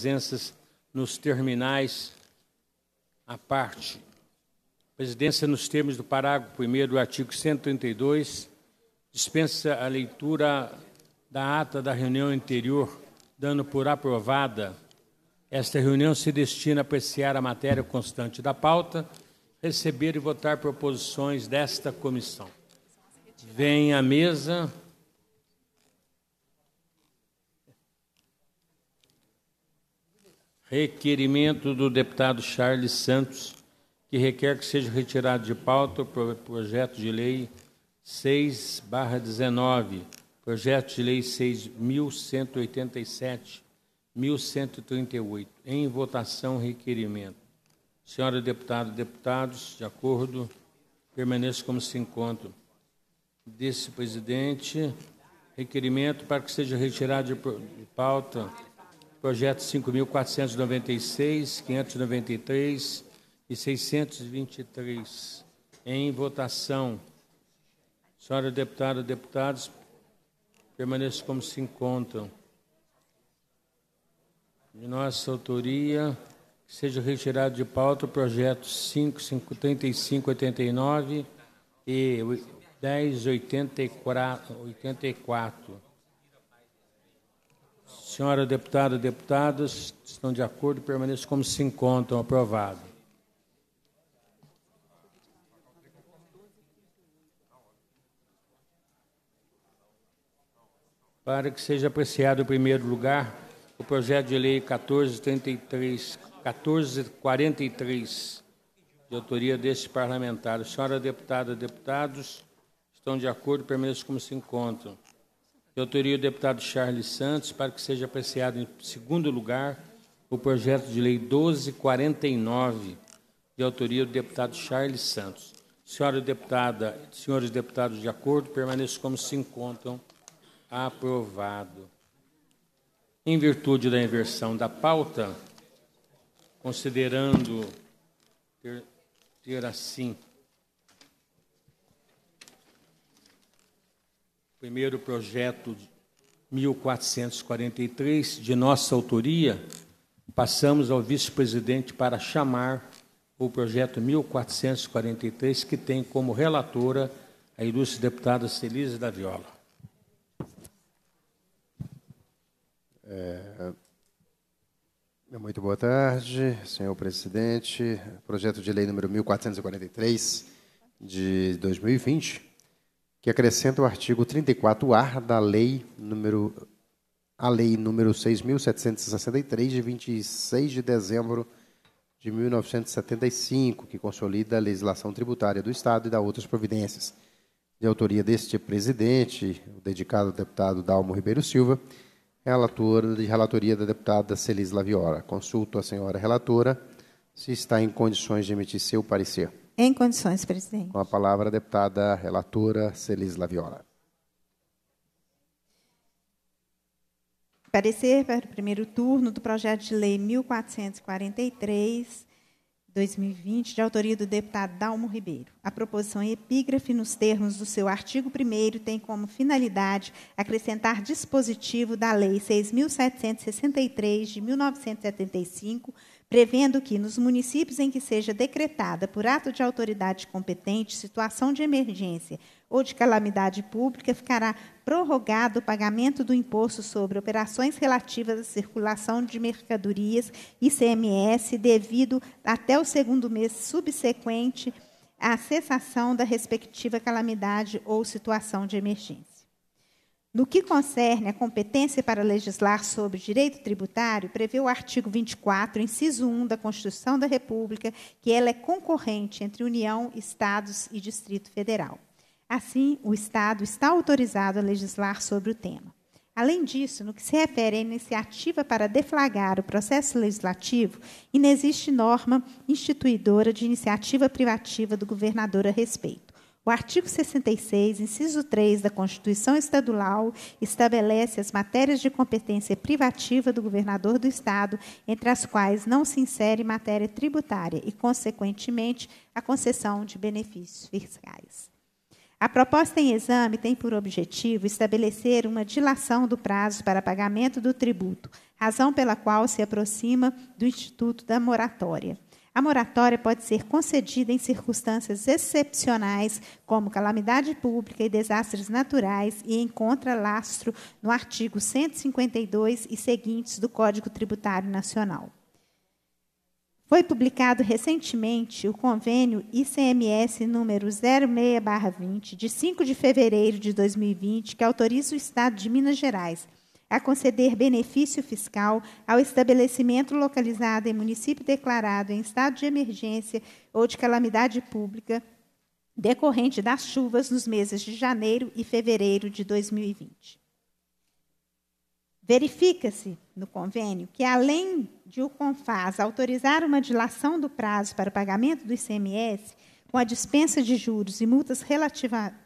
presenças nos terminais à parte. Presidência, nos termos do parágrafo 1 do artigo 132, dispensa a leitura da ata da reunião anterior, dando por aprovada. Esta reunião se destina a apreciar a matéria constante da pauta, receber e votar proposições desta comissão. Vem à mesa. Requerimento do deputado Charles Santos, que requer que seja retirado de pauta o projeto de lei 6/19, projeto de lei 6187, 1138. Em votação, requerimento. Senhora deputada, deputados, de acordo, permaneça como se encontra. Desse presidente, requerimento para que seja retirado de pauta projetos 5.496, 593 e 623. Em votação. Senhora deputada, deputados, permaneçam como se encontram. De nossa autoria, que seja retirado de pauta o projeto 53589 e 1084. Senhora deputada, deputados, estão de acordo, permaneçam como se encontram, aprovado. Para que seja apreciado, em primeiro lugar, o projeto de lei 1433, 1443, de autoria deste parlamentar. Senhora deputada, deputados, estão de acordo, permaneçam como se encontram de autoria do deputado Charles Santos, para que seja apreciado em segundo lugar o projeto de lei 1249, de autoria do deputado Charles Santos. Senhora deputada, senhores deputados, de acordo, permaneço como se encontram. Aprovado. Em virtude da inversão da pauta, considerando ter, ter assim primeiro projeto 1443, de nossa autoria, passamos ao vice-presidente para chamar o projeto 1443, que tem como relatora a ilustre deputada Celise da Viola. É, muito boa tarde, senhor presidente. Projeto de lei número 1443 de 2020 que acrescenta o artigo 34A da Lei número a Lei número 6763 de 26 de dezembro de 1975, que consolida a legislação tributária do Estado e da outras providências. De autoria deste presidente, o dedicado deputado Dalmo Ribeiro Silva, relatora de relatoria da deputada Celis Laviora. Consulto a senhora relatora se está em condições de emitir seu parecer. Em condições, presidente. Com a palavra, a deputada relatora Celis Laviola. Parecer para o primeiro turno do projeto de lei 1443, 2020, de autoria do deputado Dalmo Ribeiro. A proposição em é epígrafe, nos termos do seu artigo 1, tem como finalidade acrescentar dispositivo da Lei 6.763, de 1975, prevendo que, nos municípios em que seja decretada, por ato de autoridade competente, situação de emergência ou de calamidade pública, ficará prorrogado o pagamento do imposto sobre operações relativas à circulação de mercadorias ICMS devido até o segundo mês subsequente à cessação da respectiva calamidade ou situação de emergência. No que concerne a competência para legislar sobre direito tributário, prevê o artigo 24, inciso 1 da Constituição da República, que ela é concorrente entre União, Estados e Distrito Federal. Assim, o Estado está autorizado a legislar sobre o tema. Além disso, no que se refere à iniciativa para deflagrar o processo legislativo, inexiste norma instituidora de iniciativa privativa do governador a respeito. O artigo 66, inciso 3 da Constituição Estadual estabelece as matérias de competência privativa do governador do Estado, entre as quais não se insere matéria tributária e, consequentemente, a concessão de benefícios fiscais. A proposta em exame tem por objetivo estabelecer uma dilação do prazo para pagamento do tributo, razão pela qual se aproxima do Instituto da Moratória. A moratória pode ser concedida em circunstâncias excepcionais, como calamidade pública e desastres naturais, e encontra lastro no artigo 152 e seguintes do Código Tributário Nacional. Foi publicado recentemente o convênio ICMS número 06/20 de 5 de fevereiro de 2020, que autoriza o Estado de Minas Gerais a conceder benefício fiscal ao estabelecimento localizado em município declarado em estado de emergência ou de calamidade pública decorrente das chuvas nos meses de janeiro e fevereiro de 2020. Verifica-se no convênio que, além de o CONFAS autorizar uma dilação do prazo para o pagamento do ICMS, com a dispensa de juros e multas relativamente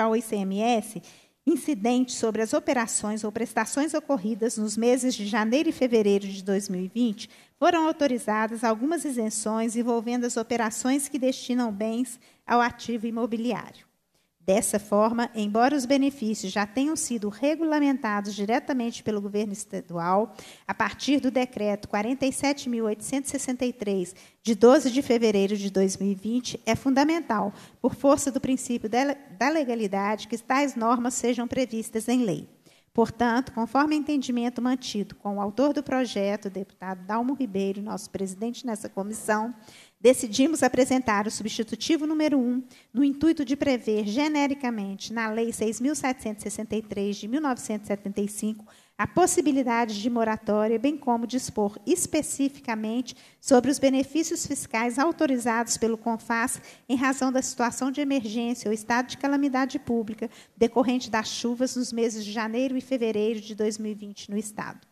ao ICMS, incidente sobre as operações ou prestações ocorridas nos meses de janeiro e fevereiro de 2020, foram autorizadas algumas isenções envolvendo as operações que destinam bens ao ativo imobiliário. Dessa forma, embora os benefícios já tenham sido regulamentados diretamente pelo governo estadual, a partir do decreto 47.863, de 12 de fevereiro de 2020, é fundamental, por força do princípio da legalidade, que tais normas sejam previstas em lei. Portanto, conforme entendimento mantido com o autor do projeto, o deputado Dalmo Ribeiro, nosso presidente nessa comissão, decidimos apresentar o substitutivo número 1 no intuito de prever genericamente na Lei 6.763 de 1975 a possibilidade de moratória, bem como dispor especificamente sobre os benefícios fiscais autorizados pelo CONFAS em razão da situação de emergência ou estado de calamidade pública decorrente das chuvas nos meses de janeiro e fevereiro de 2020 no Estado.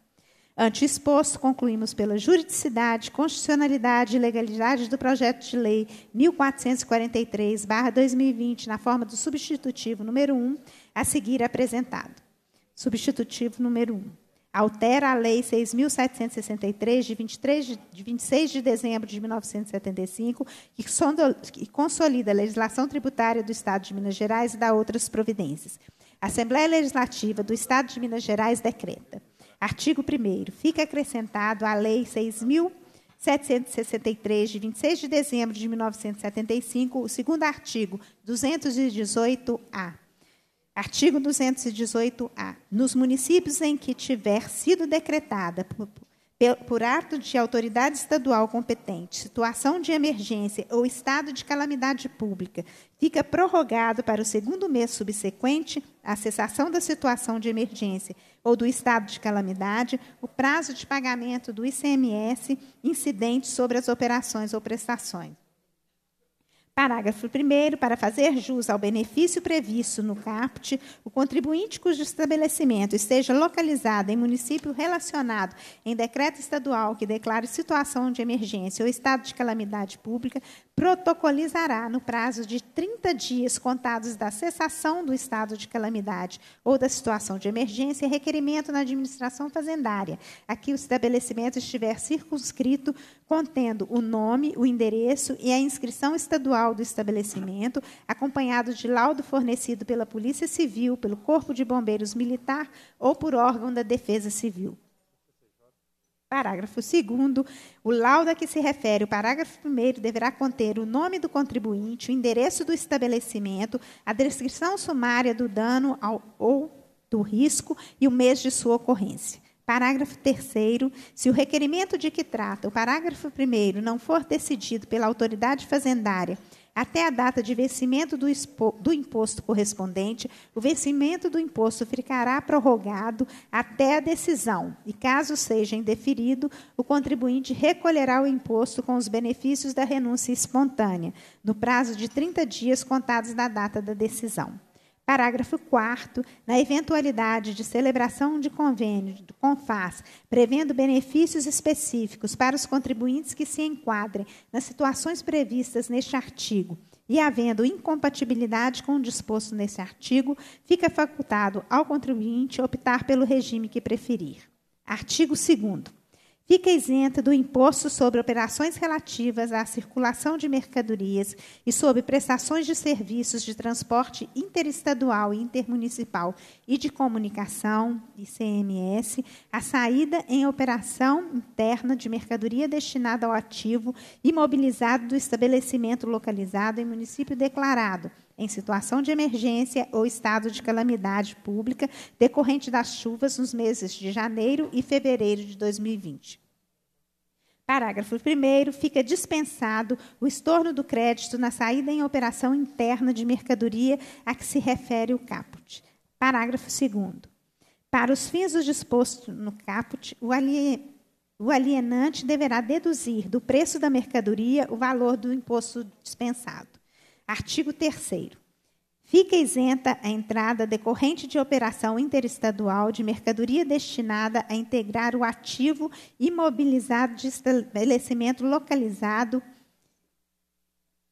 Ante exposto, concluímos pela juridicidade, constitucionalidade e legalidade do projeto de lei 1443/2020, na forma do substitutivo número 1, a seguir apresentado. Substitutivo número 1. Altera a lei 6763 de 23 de, de 26 de dezembro de 1975, que, consolida a legislação tributária do Estado de Minas Gerais e da outras providências. A Assembleia Legislativa do Estado de Minas Gerais decreta: Artigo 1 Fica acrescentado à Lei 6.763, de 26 de dezembro de 1975, o segundo artigo, 218-A. Artigo 218-A. Nos municípios em que tiver sido decretada por, por ato de autoridade estadual competente, situação de emergência ou estado de calamidade pública fica prorrogado para o segundo mês subsequente à cessação da situação de emergência ou do estado de calamidade o prazo de pagamento do ICMS incidente sobre as operações ou prestações. Parágrafo 1. Para fazer jus ao benefício previsto no CAPT, o contribuinte cujo estabelecimento esteja localizado em município relacionado em decreto estadual que declare situação de emergência ou estado de calamidade pública protocolizará, no prazo de 30 dias contados da cessação do estado de calamidade ou da situação de emergência, requerimento na administração fazendária a que o estabelecimento estiver circunscrito, contendo o nome, o endereço e a inscrição estadual local do estabelecimento, acompanhado de laudo fornecido pela Polícia Civil, pelo Corpo de Bombeiros Militar ou por órgão da Defesa Civil. Parágrafo 2. O laudo a que se refere o parágrafo 1 deverá conter o nome do contribuinte, o endereço do estabelecimento, a descrição sumária do dano ao, ou do risco e o mês de sua ocorrência. Parágrafo 3. Se o requerimento de que trata o parágrafo 1 não for decidido pela autoridade fazendária até a data de vencimento do, do, imposto correspondente, o vencimento do imposto ficará prorrogado até a decisão, e caso seja indeferido, o contribuinte recolherá o imposto com os benefícios da renúncia espontânea, no prazo de 30 dias contados da data da decisão. Parágrafo 4 na eventualidade de celebração de convênio do CONFAS, prevendo benefícios específicos para os contribuintes que se enquadrem nas situações previstas neste artigo e havendo incompatibilidade com o disposto nesse artigo, fica facultado ao contribuinte optar pelo regime que preferir. Artigo 2 fica isenta do imposto sobre operações relativas à circulação de mercadorias e sobre prestações de serviços de transporte interestadual e intermunicipal e de comunicação, ICMS, a saída em operação interna de mercadoria destinada ao ativo imobilizado do estabelecimento localizado em município declarado em situação de emergência ou estado de calamidade pública decorrente das chuvas nos meses de janeiro e fevereiro de 2020. Parágrafo 1. Fica dispensado o estorno do crédito na saída em operação interna de mercadoria a que se refere o caput. Parágrafo 2. Para os fins do dispostos no caput, o alienante deverá deduzir do preço da mercadoria o valor do imposto dispensado. Artigo 3 Fica isenta a entrada decorrente de operação interestadual de mercadoria destinada a integrar o ativo imobilizado de estabelecimento localizado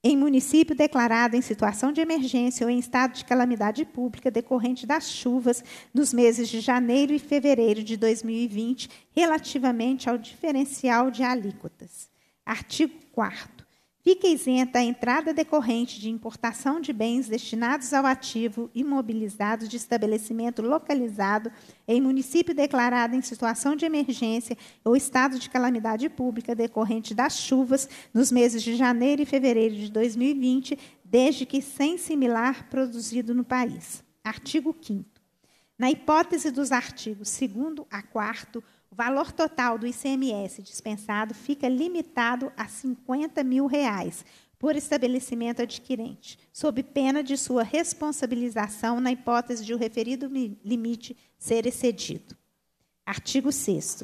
em município declarado em situação de emergência ou em estado de calamidade pública decorrente das chuvas nos meses de janeiro e fevereiro de 2020, relativamente ao diferencial de alíquotas. Artigo 4 Fica isenta a entrada decorrente de importação de bens destinados ao ativo imobilizado de estabelecimento localizado em município declarado em situação de emergência ou estado de calamidade pública decorrente das chuvas nos meses de janeiro e fevereiro de 2020, desde que sem similar produzido no país. Artigo 5. Na hipótese dos artigos 2 a 4, o valor total do ICMS dispensado fica limitado a 50 mil reais por estabelecimento adquirente, sob pena de sua responsabilização na hipótese de o referido limite ser excedido. Artigo 6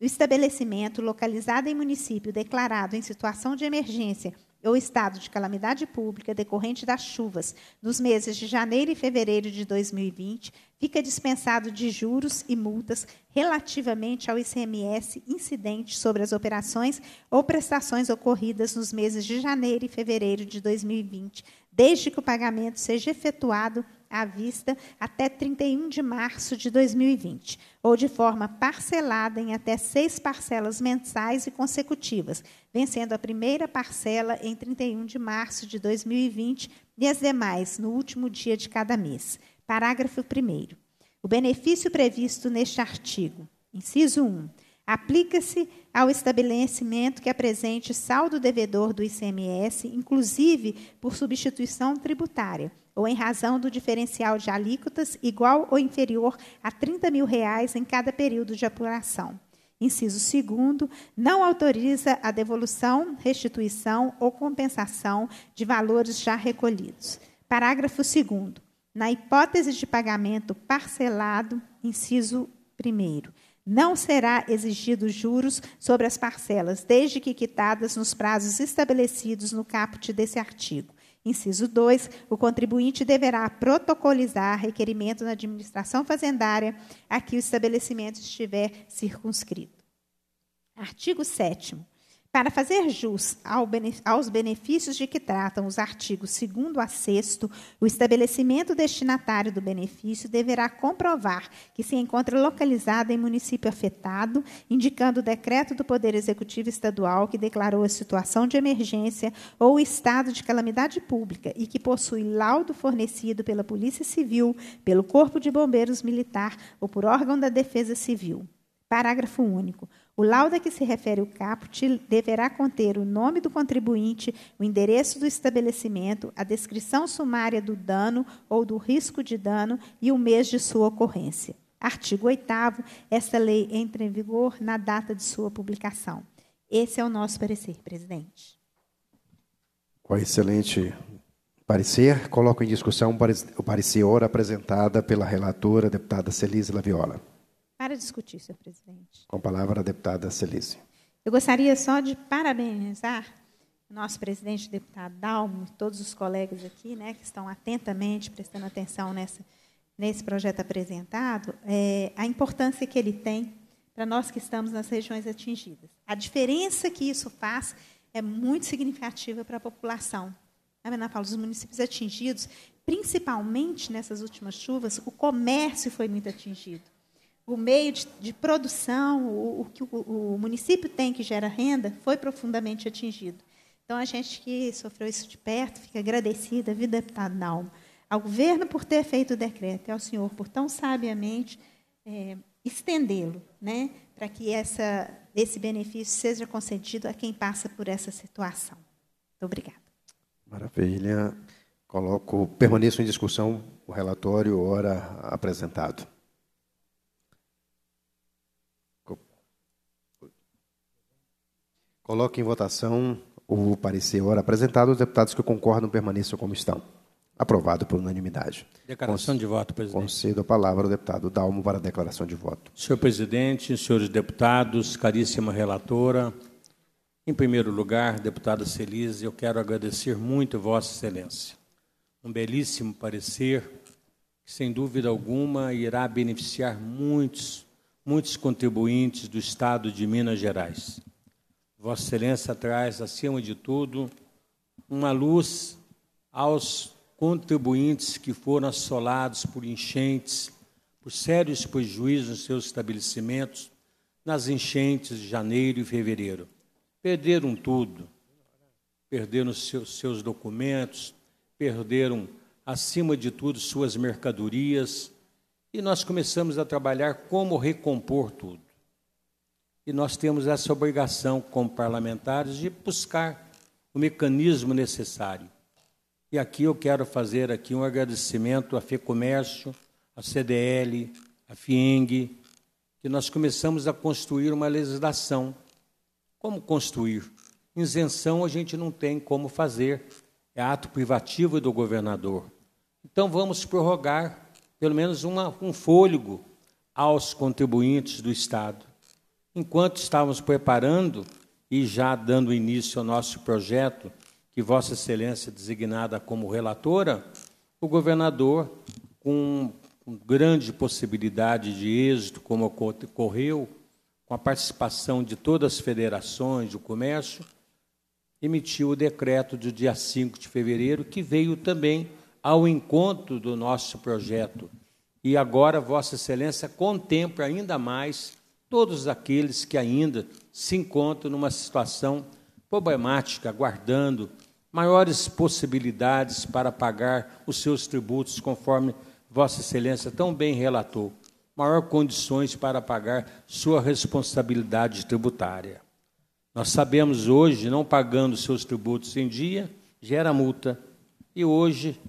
O estabelecimento localizado em município declarado em situação de emergência ou estado de calamidade pública decorrente das chuvas nos meses de janeiro e fevereiro de 2020, fica dispensado de juros e multas relativamente ao ICMS incidente sobre as operações ou prestações ocorridas nos meses de janeiro e fevereiro de 2020, desde que o pagamento seja efetuado à vista até 31 de março de 2020, ou de forma parcelada em até seis parcelas mensais e consecutivas, vencendo a primeira parcela em 31 de março de 2020 e as demais no último dia de cada mês. Parágrafo 1. O benefício previsto neste artigo, inciso 1 aplica-se ao estabelecimento que apresente saldo devedor do ICMS, inclusive por substituição tributária, ou em razão do diferencial de alíquotas igual ou inferior a R$ 30 mil reais em cada período de apuração. Inciso segundo, Não autoriza a devolução, restituição ou compensação de valores já recolhidos. Parágrafo segundo, Na hipótese de pagamento parcelado, inciso primeiro. Não será exigido juros sobre as parcelas, desde que quitadas nos prazos estabelecidos no caput desse artigo. Inciso 2. O contribuinte deverá protocolizar requerimento na administração fazendária a que o estabelecimento estiver circunscrito. Artigo 7. Para fazer jus aos benefícios de que tratam os artigos 2 a 6, o estabelecimento destinatário do benefício deverá comprovar que se encontra localizado em município afetado, indicando o decreto do Poder Executivo Estadual que declarou a situação de emergência ou estado de calamidade pública e que possui laudo fornecido pela Polícia Civil, pelo Corpo de Bombeiros Militar ou por órgão da Defesa Civil. Parágrafo único. O laudo a que se refere o caput deverá conter o nome do contribuinte, o endereço do estabelecimento, a descrição sumária do dano ou do risco de dano e o mês de sua ocorrência. Artigo 8 Esta lei entra em vigor na data de sua publicação. Esse é o nosso parecer, presidente. Com excelente parecer, coloco em discussão o parecer ora apresentada pela relatora, deputada Celise Laviola para discutir, senhor presidente. Com a palavra a deputada Celise. Eu gostaria só de parabenizar o nosso presidente, o deputado Dalmo, todos os colegas aqui, né, que estão atentamente prestando atenção nessa, nesse projeto apresentado, é, a importância que ele tem para nós que estamos nas regiões atingidas. A diferença que isso faz é muito significativa para a população. A menina fala dos municípios atingidos, principalmente nessas últimas chuvas, o comércio foi muito atingido o meio de, de produção, o, o que o, o, município tem que gera renda, foi profundamente atingido. Então, a gente que sofreu isso de perto fica agradecida, viu, deputado Dalmo, ao governo por ter feito o decreto e ao senhor por tão sabiamente é, estendê-lo, né, para que essa, esse benefício seja concedido a quem passa por essa situação. Muito obrigada. Maravilha. Coloco, permaneço em discussão o relatório, ora apresentado. Coloque em votação o parecer ora apresentado. Os deputados que concordam permaneçam como estão. Aprovado por unanimidade. Declaração de voto, presidente. Concedo a palavra ao deputado Dalmo para a declaração de voto. Senhor presidente, senhores deputados, caríssima relatora, em primeiro lugar, deputada Celise, eu quero agradecer muito Vossa Excelência. Um belíssimo parecer que, sem dúvida alguma, irá beneficiar muitos, muitos contribuintes do Estado de Minas Gerais. Vossa Excelência traz, acima de tudo, uma luz aos contribuintes que foram assolados por enchentes, por sérios prejuízos nos seus estabelecimentos nas enchentes de janeiro e fevereiro. Perderam tudo, perderam seus, seus documentos, perderam, acima de tudo, suas mercadorias, e nós começamos a trabalhar como recompor tudo e nós temos essa obrigação, como parlamentares, de buscar o mecanismo necessário. E aqui eu quero fazer aqui um agradecimento à FEComércio, à CDL, à FIENG, que nós começamos a construir uma legislação. Como construir? Isenção a gente não tem como fazer, é ato privativo do governador. Então vamos prorrogar pelo menos uma, um fôlego aos contribuintes do Estado. Enquanto estávamos preparando e já dando início ao nosso projeto, que Vossa Excelência designada como relatora, o governador, com, com grande possibilidade de êxito, como ocorreu, com a participação de todas as federações do comércio, emitiu o decreto do dia 5 de fevereiro, que veio também ao encontro do nosso projeto. E agora, Vossa Excelência contempla ainda mais todos aqueles que ainda se encontram numa situação problemática, aguardando maiores possibilidades para pagar os seus tributos, conforme Vossa Excelência tão bem relatou, maior condições para pagar sua responsabilidade tributária. Nós sabemos hoje, não pagando seus tributos em dia, gera multa. E hoje,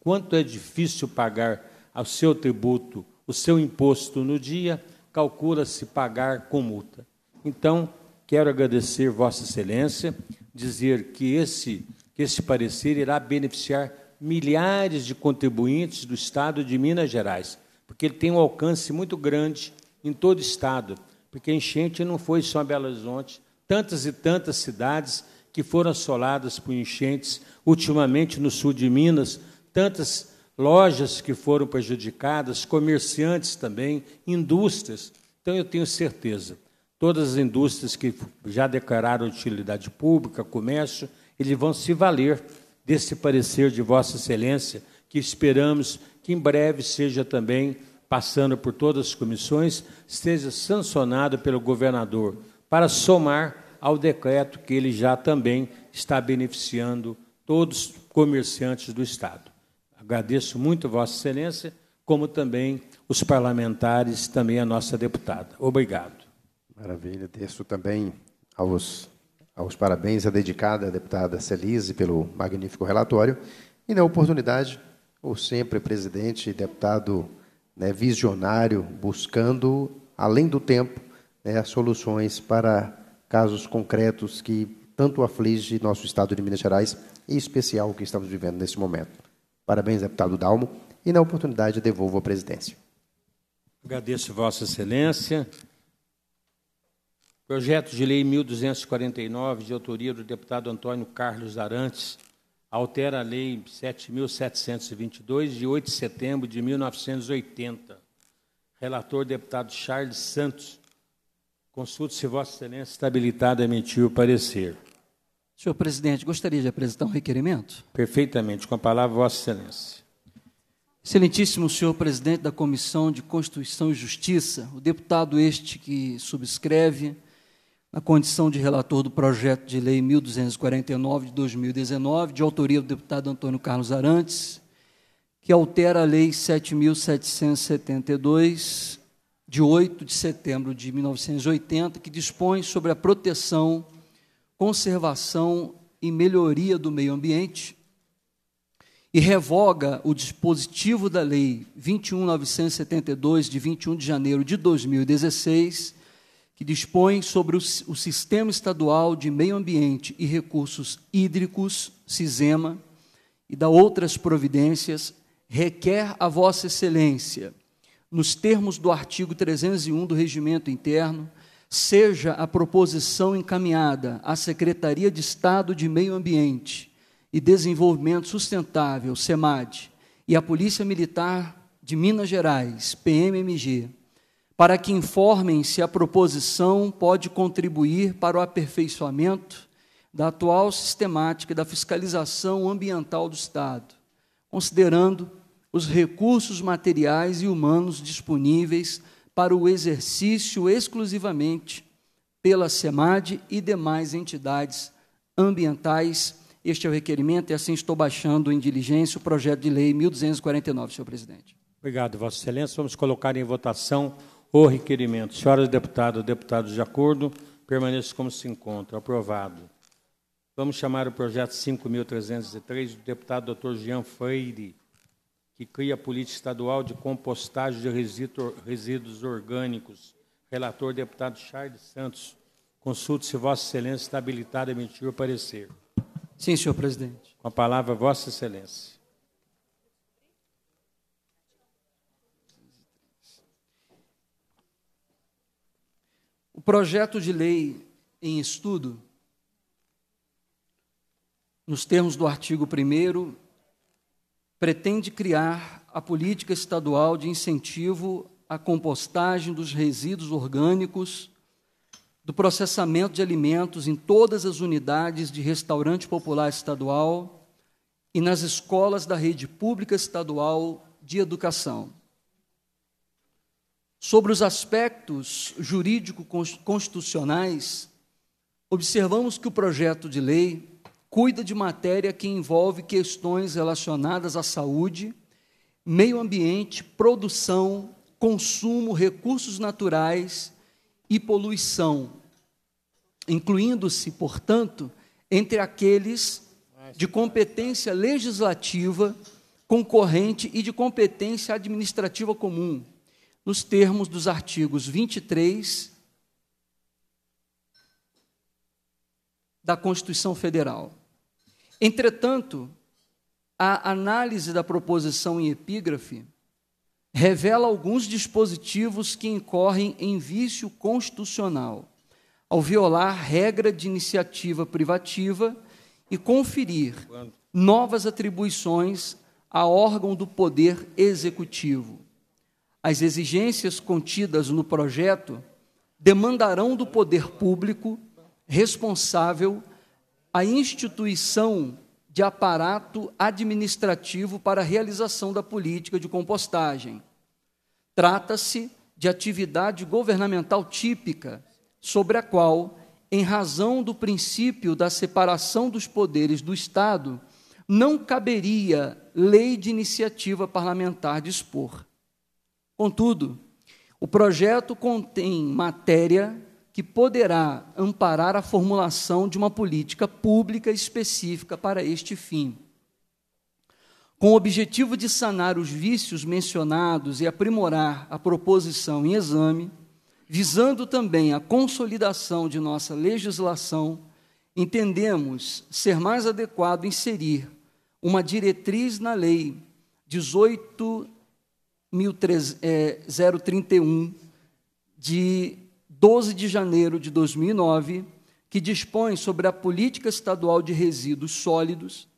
quanto é difícil pagar o seu tributo, o seu imposto no dia, calcula-se pagar com multa. Então, quero agradecer Vossa Excelência, dizer que esse, que esse parecer irá beneficiar milhares de contribuintes do Estado de Minas Gerais, porque ele tem um alcance muito grande em todo o Estado, porque a enchente não foi só em Belo Horizonte, tantas e tantas cidades que foram assoladas por enchentes, ultimamente no sul de Minas, tantas lojas que foram prejudicadas, comerciantes também, indústrias. Então, eu tenho certeza, todas as indústrias que já declararam utilidade pública, comércio, eles vão se valer desse parecer de Vossa Excelência, que esperamos que em breve seja também, passando por todas as comissões, seja sancionado pelo governador, para somar ao decreto que ele já também está beneficiando todos os comerciantes do Estado. Agradeço muito Vossa Excelência, como também os parlamentares, também a nossa deputada. Obrigado. Maravilha. Desço também aos, aos parabéns à dedicada deputada Celise pelo magnífico relatório. E na oportunidade, o sempre presidente e deputado né, visionário, buscando, além do tempo, né, soluções para casos concretos que tanto aflige nosso estado de Minas Gerais, e em especial o que estamos vivendo nesse momento. Parabéns, deputado Dalmo. E na oportunidade devolvo a presidência. Agradeço Vossa Excelência. Projeto de Lei 1249, de autoria do deputado Antônio Carlos Arantes, altera a Lei 7.722, de 8 de setembro de 1980. Relator, deputado Charles Santos. Consulte se Vossa Excelência está habilitada a emitir o parecer. Senhor presidente, gostaria de apresentar um requerimento? Perfeitamente, com a palavra, Vossa Excelência. Excelentíssimo senhor presidente da Comissão de Constituição e Justiça, o deputado este que subscreve, na condição de relator do projeto de lei 1249 de 2019, de autoria do deputado Antônio Carlos Arantes, que altera a lei 7772 de 8 de setembro de 1980, que dispõe sobre a proteção conservação e melhoria do meio ambiente e revoga o dispositivo da Lei 21.972, de 21 de janeiro de 2016, que dispõe sobre o, o Sistema Estadual de Meio Ambiente e Recursos Hídricos, SISEMA, e da outras providências, requer a Vossa Excelência, nos termos do artigo 301 do Regimento Interno, seja a proposição encaminhada à Secretaria de Estado de Meio Ambiente e Desenvolvimento Sustentável, SEMAD, e à Polícia Militar de Minas Gerais, PMMG, para que informem se a proposição pode contribuir para o aperfeiçoamento da atual sistemática da fiscalização ambiental do Estado, considerando os recursos materiais e humanos disponíveis para o exercício exclusivamente pela SEMAD e demais entidades ambientais. Este é o requerimento e assim estou baixando em diligência o projeto de lei 1249, senhor presidente. Obrigado, Vossa Excelência. Vamos colocar em votação o requerimento. Senhoras deputadas, deputados de acordo, permaneça como se encontra. Aprovado. Vamos chamar o projeto 5.303 do deputado Dr. Jean Freire que cria a política estadual de compostagem de resíduos orgânicos. Relator, deputado Charles Santos. Consulte, se Vossa Excelência está habilitada a emitir o parecer. Sim, senhor presidente. Com a palavra, Vossa Excelência. O projeto de lei em estudo, nos termos do artigo 1 pretende criar a política estadual de incentivo à compostagem dos resíduos orgânicos, do processamento de alimentos em todas as unidades de restaurante popular estadual e nas escolas da rede pública estadual de educação. Sobre os aspectos jurídico-constitucionais, observamos que o projeto de lei cuida de matéria que envolve questões relacionadas à saúde, meio ambiente, produção, consumo, recursos naturais e poluição, incluindo-se, portanto, entre aqueles de competência legislativa concorrente e de competência administrativa comum, nos termos dos artigos 23 da Constituição Federal. Entretanto, a análise da proposição em epígrafe revela alguns dispositivos que incorrem em vício constitucional ao violar regra de iniciativa privativa e conferir novas atribuições a órgão do poder executivo. As exigências contidas no projeto demandarão do poder público responsável a instituição de aparato administrativo para a realização da política de compostagem. Trata-se de atividade governamental típica, sobre a qual, em razão do princípio da separação dos poderes do Estado, não caberia lei de iniciativa parlamentar dispor. Contudo, o projeto contém matéria que poderá amparar a formulação de uma política pública específica para este fim. Com o objetivo de sanar os vícios mencionados e aprimorar a proposição em exame, visando também a consolidação de nossa legislação, entendemos ser mais adequado inserir uma diretriz na Lei 18.031, eh, de 12 de janeiro de 2009, que dispõe sobre a política estadual de resíduos sólidos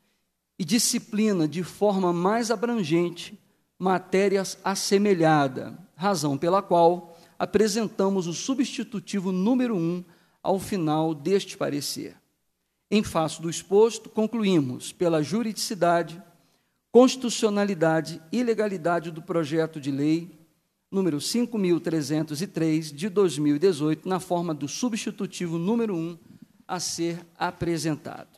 e disciplina de forma mais abrangente matérias assemelhada, razão pela qual apresentamos o substitutivo número 1 ao final deste parecer. Em face do exposto, concluímos pela juridicidade, constitucionalidade e legalidade do projeto de lei número 5.303 de 2018, na forma do substitutivo número 1 a ser apresentado.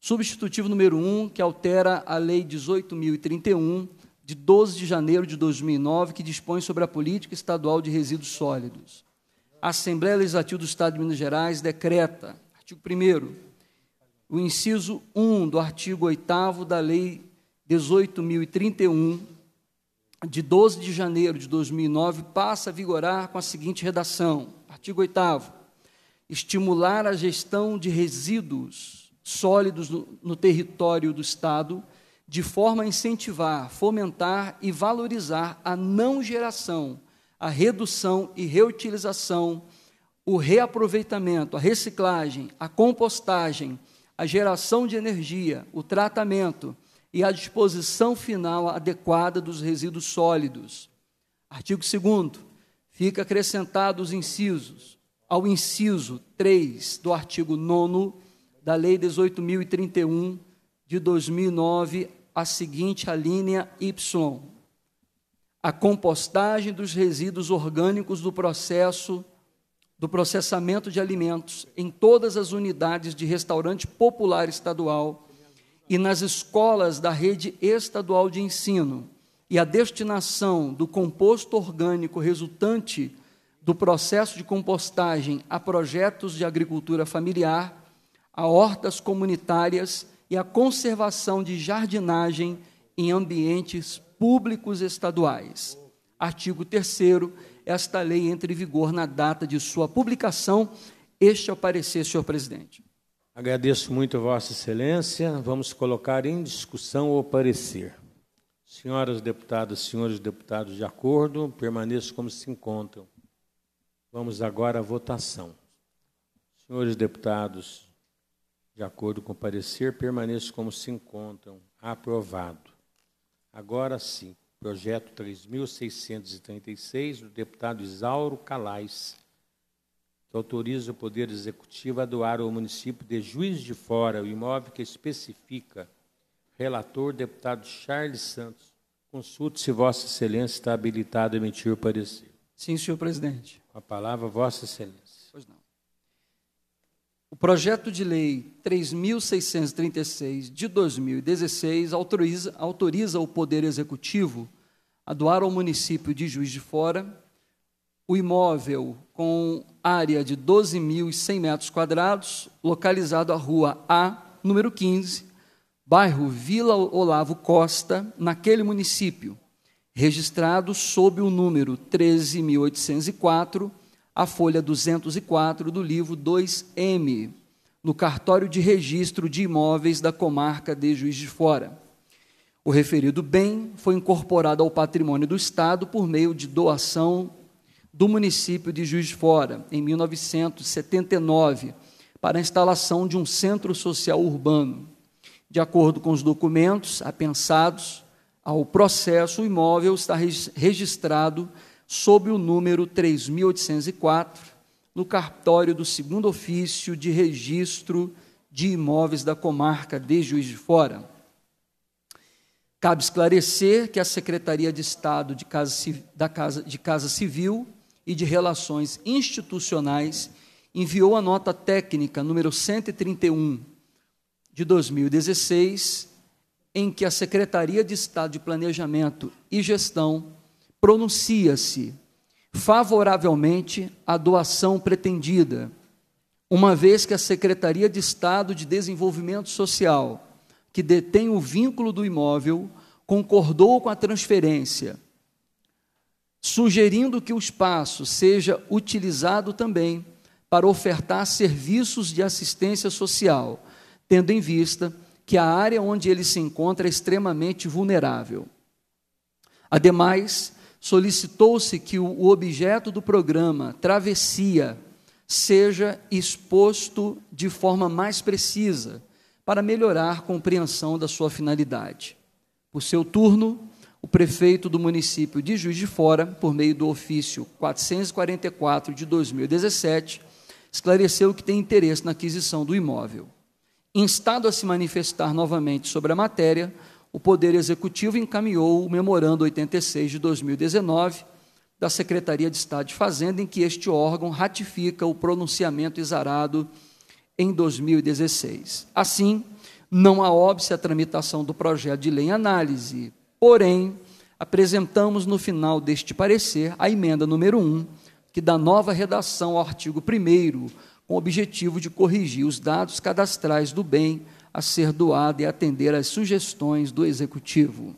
Substitutivo número 1, que altera a Lei 18.031, de 12 de janeiro de 2009, que dispõe sobre a política estadual de resíduos sólidos. A Assembleia Legislativa do Estado de Minas Gerais decreta, artigo 1, o inciso 1 do artigo 8 da Lei 18.031, de 12 de janeiro de 2009 passa a vigorar com a seguinte redação: artigo 8. Estimular a gestão de resíduos sólidos no, no território do Estado, de forma a incentivar, fomentar e valorizar a não geração, a redução e reutilização, o reaproveitamento, a reciclagem, a compostagem, a geração de energia, o tratamento e a disposição final adequada dos resíduos sólidos. Artigo 2 fica acrescentados os incisos ao inciso 3 do artigo 9 da Lei 18.031 de 2009 a seguinte alínea Y. A compostagem dos resíduos orgânicos do processo do processamento de alimentos em todas as unidades de restaurante popular estadual e nas escolas da rede estadual de ensino e a destinação do composto orgânico resultante do processo de compostagem a projetos de agricultura familiar, a hortas comunitárias e a conservação de jardinagem em ambientes públicos estaduais. Artigo 3 Esta lei entra em vigor na data de sua publicação. Este é o parecer, senhor presidente. Agradeço muito Vossa Excelência. Vamos colocar em discussão o parecer. Senhoras deputadas, senhores deputados, de acordo, permaneçam como se encontram. Vamos agora à votação. Senhores deputados, de acordo com o parecer, permaneçam como se encontram. Aprovado. Agora sim, projeto 3636 do deputado Isauro Calais que autoriza o Poder Executivo a doar ao município de Juiz de Fora o imóvel que especifica. Relator, deputado Charles Santos. Consulte se Vossa Excelência está habilitado a emitir o parecer. Sim, senhor presidente. Com a palavra, Vossa Excelência. Pois não. O projeto de lei 3.636 de 2016 autoriza, autoriza o Poder Executivo a doar ao município de Juiz de Fora o imóvel com área de 12.100 metros quadrados, localizado à rua A, número 15, bairro Vila Olavo Costa, naquele município, registrado sob o número 13.804, a folha 204 do livro 2M, no cartório de registro de imóveis da comarca de Juiz de Fora. O referido bem foi incorporado ao patrimônio do Estado por meio de doação do município de Juiz de Fora, em 1979, para a instalação de um centro social urbano. De acordo com os documentos apensados ao processo, o imóvel está registrado sob o número 3804 no cartório do segundo ofício de registro de imóveis da comarca de Juiz de Fora. Cabe esclarecer que a Secretaria de Estado de Casa, da Casa, de Casa Civil e de Relações Institucionais enviou a nota técnica número 131 de 2016, em que a Secretaria de Estado de Planejamento e Gestão pronuncia-se favoravelmente à doação pretendida, uma vez que a Secretaria de Estado de Desenvolvimento Social, que detém o vínculo do imóvel, concordou com a transferência sugerindo que o espaço seja utilizado também para ofertar serviços de assistência social, tendo em vista que a área onde ele se encontra é extremamente vulnerável. Ademais, solicitou-se que o objeto do programa, travessia, seja exposto de forma mais precisa, para melhorar a compreensão da sua finalidade. O seu turno, o prefeito do município de Juiz de Fora, por meio do ofício 444 de 2017, esclareceu que tem interesse na aquisição do imóvel. Instado a se manifestar novamente sobre a matéria, o Poder Executivo encaminhou o Memorando 86 de 2019 da Secretaria de Estado de Fazenda, em que este órgão ratifica o pronunciamento exarado em 2016. Assim, não há óbice à tramitação do projeto de lei em análise, Porém, apresentamos no final deste parecer a emenda número 1, que dá nova redação ao artigo 1, com o objetivo de corrigir os dados cadastrais do bem a ser doado e atender às sugestões do Executivo.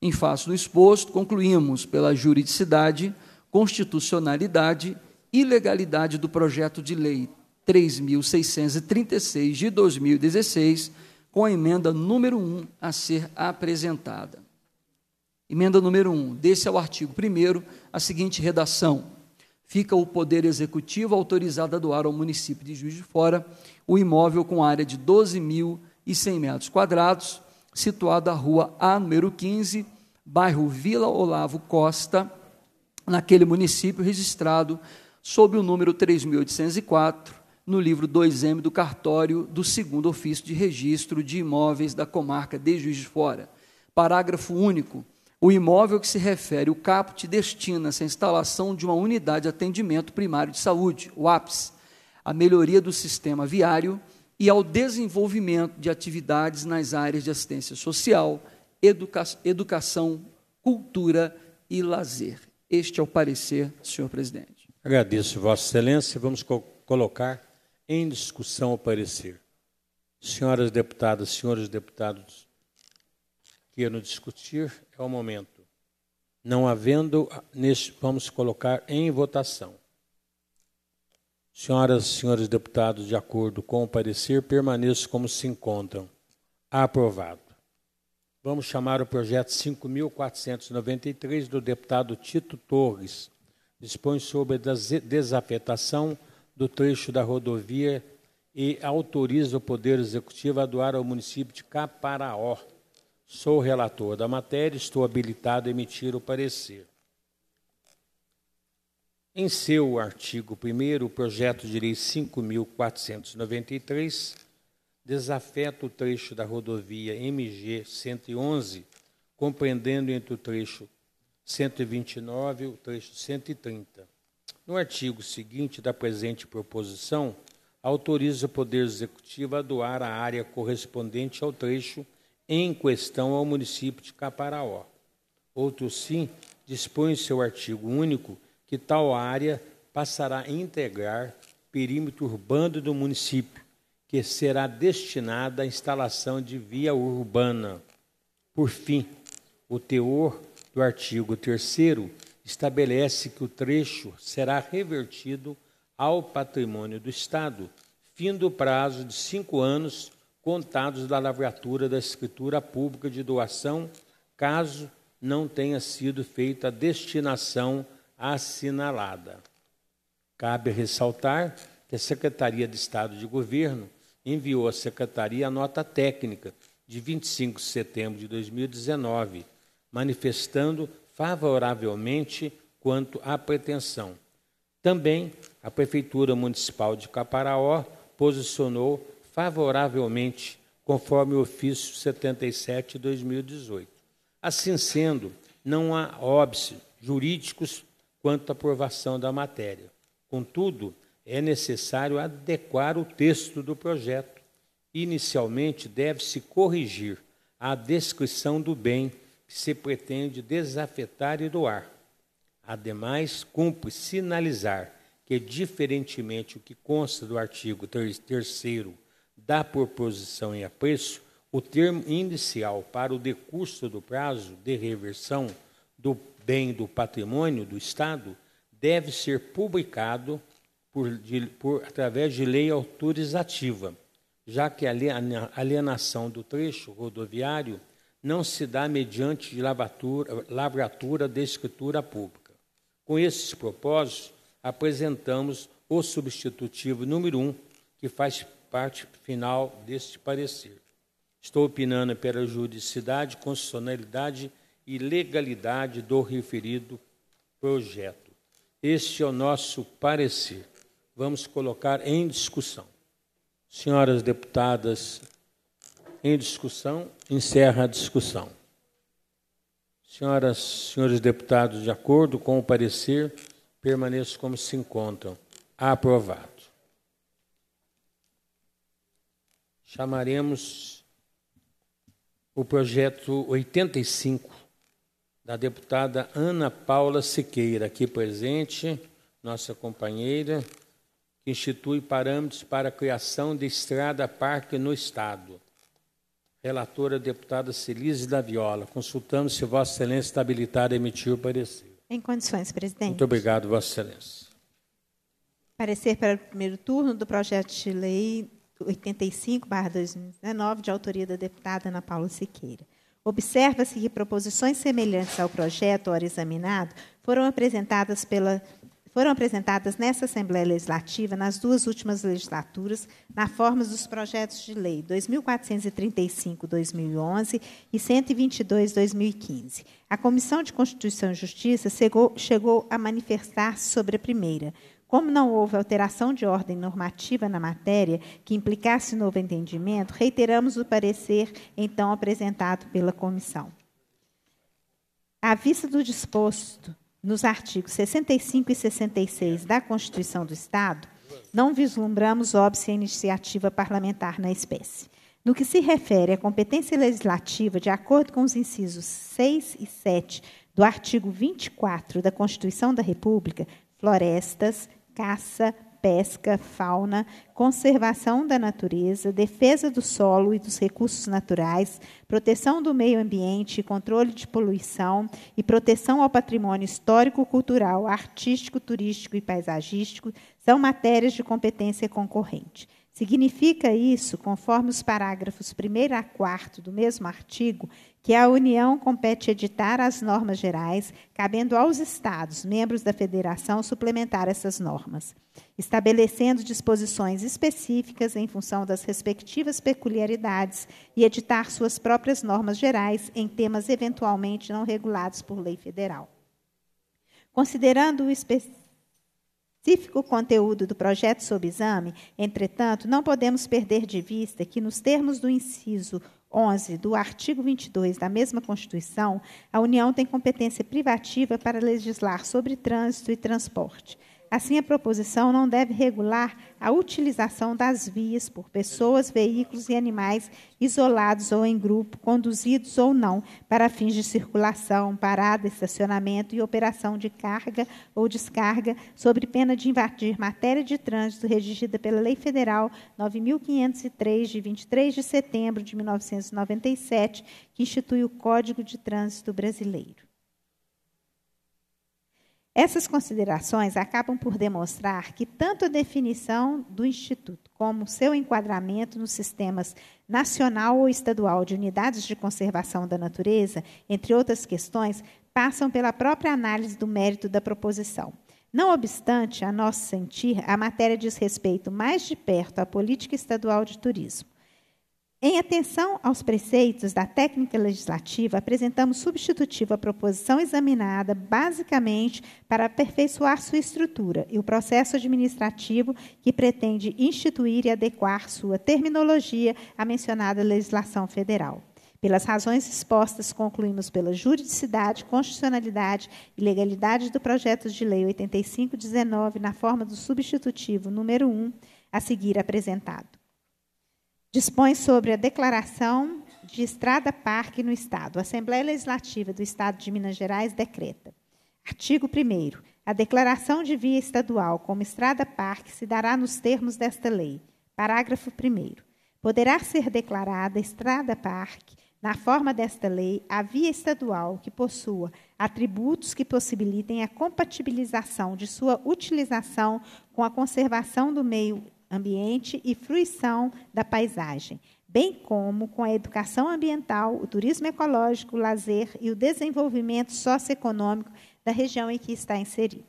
Em face do exposto, concluímos pela juridicidade, constitucionalidade e legalidade do projeto de lei 3.636 de 2016, com a emenda número 1 a ser apresentada. Emenda número 1. Um, desse ao é artigo 1 a seguinte redação. Fica o Poder Executivo autorizado a doar ao município de Juiz de Fora o imóvel com área de 12.100 metros quadrados, situado à rua A número 15, bairro Vila Olavo Costa, naquele município registrado sob o número 3.804, no livro 2M do cartório do segundo ofício de registro de imóveis da comarca de Juiz de Fora. Parágrafo único. O imóvel que se refere, o caput destina-se à instalação de uma unidade de atendimento primário de saúde, o APS, à melhoria do sistema viário e ao desenvolvimento de atividades nas áreas de assistência social, educa educação, cultura e lazer. Este é o parecer, senhor presidente. Agradeço, Vossa Excelência. Vamos co colocar em discussão o parecer. Senhoras deputadas, senhores deputados, pequeno discutir é o momento. Não havendo, neste, vamos colocar em votação. Senhoras e senhores deputados, de acordo com o parecer, permaneço como se encontram. Aprovado. Vamos chamar o projeto 5.493 do deputado Tito Torres. Dispõe sobre a desafetação do trecho da rodovia e autoriza o Poder Executivo a doar ao município de Caparaó Sou relator da matéria, estou habilitado a emitir o parecer. Em seu artigo 1, o projeto de lei 5.493 desafeta o trecho da rodovia MG 111, compreendendo entre o trecho 129 e o trecho 130. No artigo seguinte da presente proposição, autoriza o Poder Executivo a doar a área correspondente ao trecho em questão ao município de Caparaó. Outro sim dispõe em seu artigo único que tal área passará a integrar perímetro urbano do município, que será destinada à instalação de via urbana. Por fim, o teor do artigo 3 estabelece que o trecho será revertido ao patrimônio do Estado, fim do prazo de cinco anos contados da lavratura da escritura pública de doação, caso não tenha sido feita a destinação assinalada. Cabe ressaltar que a Secretaria de Estado de Governo enviou à Secretaria a nota técnica de 25 de setembro de 2019, manifestando favoravelmente quanto à pretensão. Também a Prefeitura Municipal de Caparaó posicionou favoravelmente, conforme o ofício 77 2018. Assim sendo, não há óbice jurídicos quanto à aprovação da matéria. Contudo, é necessário adequar o texto do projeto. Inicialmente, deve-se corrigir a descrição do bem que se pretende desafetar e doar. Ademais, cumpre sinalizar que, diferentemente do que consta do artigo 3 da proposição em apreço o termo inicial para o decurso do prazo de reversão do bem do patrimônio do Estado deve ser publicado por, de, por, através de lei autorizativa, já que a alienação do trecho rodoviário não se dá mediante lavatura, lavratura de escritura pública. Com esses propósitos, apresentamos o substitutivo número 1, um, que faz parte final deste parecer. Estou opinando pela juridicidade, constitucionalidade e legalidade do referido projeto. Este é o nosso parecer. Vamos colocar em discussão. Senhoras deputadas, em discussão, encerra a discussão. Senhoras, senhores deputados, de acordo com o parecer, permaneço como se encontram. Aprovado. chamaremos o projeto 85 da deputada Ana Paula Siqueira, aqui presente, nossa companheira, que institui parâmetros para a criação de estrada parque no Estado. Relatora deputada Celise da Viola, consultando se Vossa Excelência está habilitada a emitir o parecer. Em condições, presidente. Muito obrigado, Vossa Excelência. Parecer para o primeiro turno do projeto de lei 85-2019, de autoria da deputada Ana Paula Siqueira. Observa-se que proposições semelhantes ao projeto ora examinado foram apresentadas pela foram apresentadas nessa Assembleia Legislativa nas duas últimas legislaturas, na forma dos projetos de lei 2435-2011 e 122-2015. A Comissão de Constituição e Justiça chegou, chegou a manifestar sobre a primeira, como não houve alteração de ordem normativa na matéria que implicasse novo entendimento, reiteramos o parecer então apresentado pela comissão. À vista do disposto nos artigos 65 e 66 da Constituição do Estado, não vislumbramos óbvio à iniciativa parlamentar na espécie. No que se refere à competência legislativa, de acordo com os incisos 6 e 7 do artigo 24 da Constituição da República, florestas, caça, pesca, fauna, conservação da natureza, defesa do solo e dos recursos naturais, proteção do meio ambiente, controle de poluição e proteção ao patrimônio histórico, cultural, artístico, turístico e paisagístico são matérias de competência concorrente. Significa isso, conforme os parágrafos 1 a 4 do mesmo artigo, que a União compete editar as normas gerais, cabendo aos Estados, membros da Federação, suplementar essas normas, estabelecendo disposições específicas em função das respectivas peculiaridades e editar suas próprias normas gerais em temas eventualmente não regulados por lei federal. Considerando o específico específico conteúdo do projeto sob exame, entretanto, não podemos perder de vista que, nos termos do inciso 11 do artigo 22 da mesma Constituição, a União tem competência privativa para legislar sobre trânsito e transporte. Assim, a proposição não deve regular a utilização das vias por pessoas, veículos e animais isolados ou em grupo, conduzidos ou não, para fins de circulação, parada, estacionamento e operação de carga ou descarga, sobre pena de invadir matéria de trânsito redigida pela Lei Federal 9.503, de 23 de setembro de 1997, que institui o Código de Trânsito Brasileiro. Essas considerações acabam por demonstrar que tanto a definição do Instituto como seu enquadramento nos sistemas nacional ou estadual de unidades de conservação da natureza, entre outras questões, passam pela própria análise do mérito da proposição. Não obstante, a nosso sentir, a matéria diz respeito mais de perto à política estadual de turismo. Em atenção aos preceitos da técnica legislativa, apresentamos substitutivo à proposição examinada, basicamente para aperfeiçoar sua estrutura e o processo administrativo que pretende instituir e adequar sua terminologia à mencionada legislação federal. Pelas razões expostas, concluímos pela juridicidade, constitucionalidade e legalidade do projeto de lei 8519 na forma do substitutivo número 1 a seguir apresentado dispõe sobre a declaração de Estrada Parque no Estado. A Assembleia Legislativa do Estado de Minas Gerais decreta. Artigo 1. A declaração de via estadual como Estrada Parque se dará nos termos desta lei. Parágrafo 1. Poderá ser declarada Estrada Parque, na forma desta lei, a via estadual que possua atributos que possibilitem a compatibilização de sua utilização com a conservação do meio ambiente e fruição da paisagem, bem como com a educação ambiental, o turismo ecológico, o lazer e o desenvolvimento socioeconômico da região em que está inserida.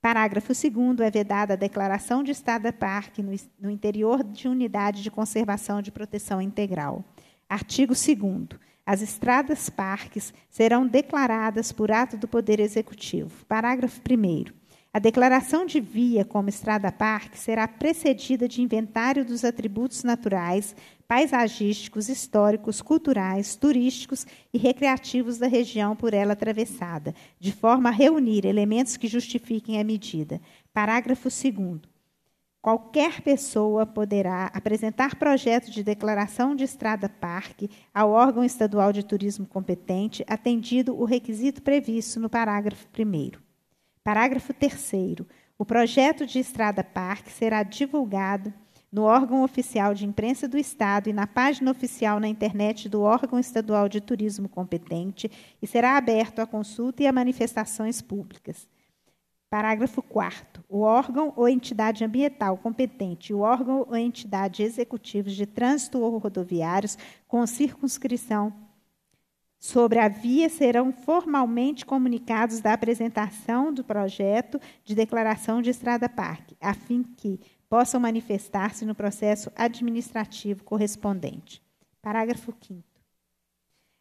Parágrafo 2 é vedada a declaração de estado da parque no, no interior de unidade de conservação de proteção integral. Artigo 2 as estradas parques serão declaradas por ato do Poder Executivo. Parágrafo 1 a declaração de via como estrada-parque será precedida de inventário dos atributos naturais, paisagísticos, históricos, culturais, turísticos e recreativos da região por ela atravessada, de forma a reunir elementos que justifiquem a medida. Parágrafo 2. Qualquer pessoa poderá apresentar projeto de declaração de estrada-parque ao órgão estadual de turismo competente, atendido o requisito previsto no parágrafo 1. Parágrafo 3. O projeto de Estrada Parque será divulgado no órgão oficial de imprensa do Estado e na página oficial na internet do órgão estadual de turismo competente e será aberto à consulta e a manifestações públicas. Parágrafo 4. O órgão ou entidade ambiental competente e o órgão ou entidade executivos de trânsito ou rodoviários com circunscrição sobre a via serão formalmente comunicados da apresentação do projeto de declaração de estrada parque, a fim que possam manifestar-se no processo administrativo correspondente. Parágrafo 5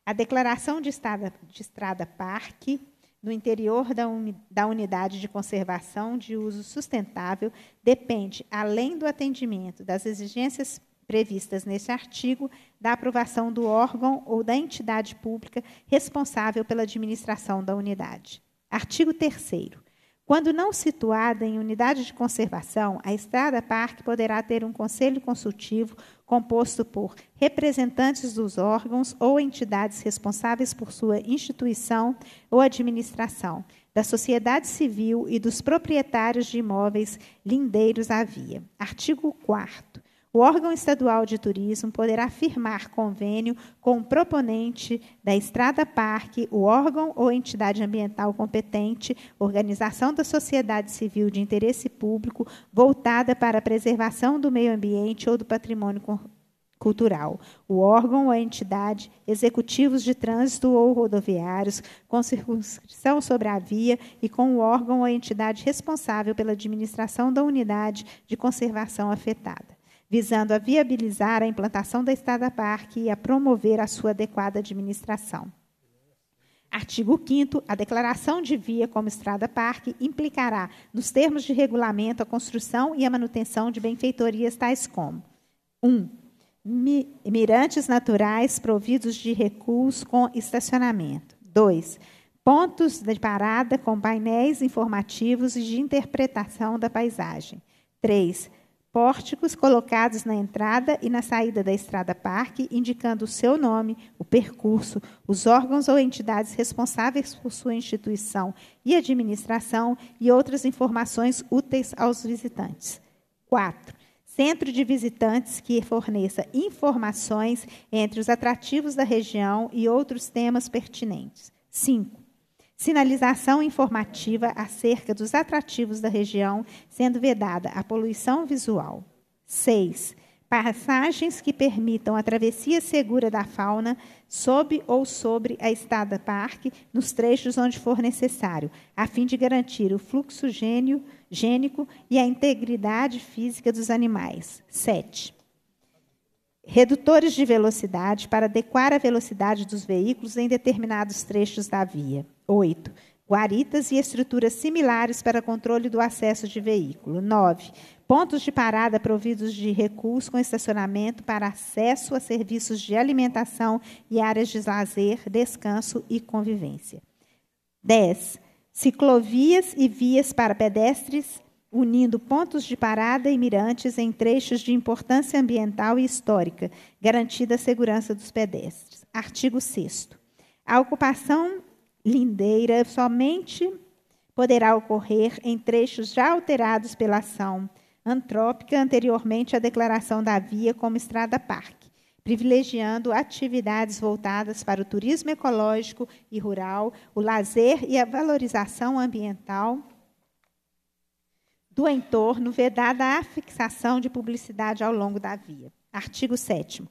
A declaração de estrada, de estrada parque no interior da, uni, da unidade de conservação de uso sustentável depende, além do atendimento das exigências previstas neste artigo, da aprovação do órgão ou da entidade pública responsável pela administração da unidade. Artigo 3. Quando não situada em unidade de conservação, a Estrada Parque poderá ter um conselho consultivo composto por representantes dos órgãos ou entidades responsáveis por sua instituição ou administração, da sociedade civil e dos proprietários de imóveis lindeiros à via. Artigo 4 o órgão estadual de turismo poderá firmar convênio com o proponente da Estrada Parque, o órgão ou entidade ambiental competente, organização da sociedade civil de interesse público voltada para a preservação do meio ambiente ou do patrimônio cultural, o órgão ou entidade, executivos de trânsito ou rodoviários, com circunscrição sobre a via e com o órgão ou entidade responsável pela administração da unidade de conservação afetada visando a viabilizar a implantação da Estrada Parque e a promover a sua adequada administração. Artigo 5 a declaração de via como estrada parque implicará, nos termos de regulamento, a construção e a manutenção de benfeitorias tais como: 1. Um, mi mirantes naturais providos de recuos com estacionamento. 2. Pontos de parada com painéis informativos e de interpretação da paisagem. 3 pórticos colocados na entrada e na saída da Estrada Parque, indicando o seu nome, o percurso, os órgãos ou entidades responsáveis por sua instituição e administração e outras informações úteis aos visitantes. 4. Centro de visitantes que forneça informações entre os atrativos da região e outros temas pertinentes. 5 sinalização informativa acerca dos atrativos da região, sendo vedada a poluição visual. 6. Passagens que permitam a travessia segura da fauna sob ou sobre a estada parque nos trechos onde for necessário, a fim de garantir o fluxo gênio, gênico e a integridade física dos animais. 7 redutores de velocidade para adequar a velocidade dos veículos em determinados trechos da via. 8. Guaritas e estruturas similares para controle do acesso de veículo. 9. Pontos de parada providos de recursos com estacionamento para acesso a serviços de alimentação e áreas de lazer, descanso e convivência. 10. Ciclovias e vias para pedestres, unindo pontos de parada e mirantes em trechos de importância ambiental e histórica, garantida a segurança dos pedestres. Artigo 6. A ocupação lindeira somente poderá ocorrer em trechos já alterados pela ação antrópica anteriormente à declaração da via como estrada-parque, privilegiando atividades voltadas para o turismo ecológico e rural, o lazer e a valorização ambiental do entorno, vedada a fixação de publicidade ao longo da via. Artigo 7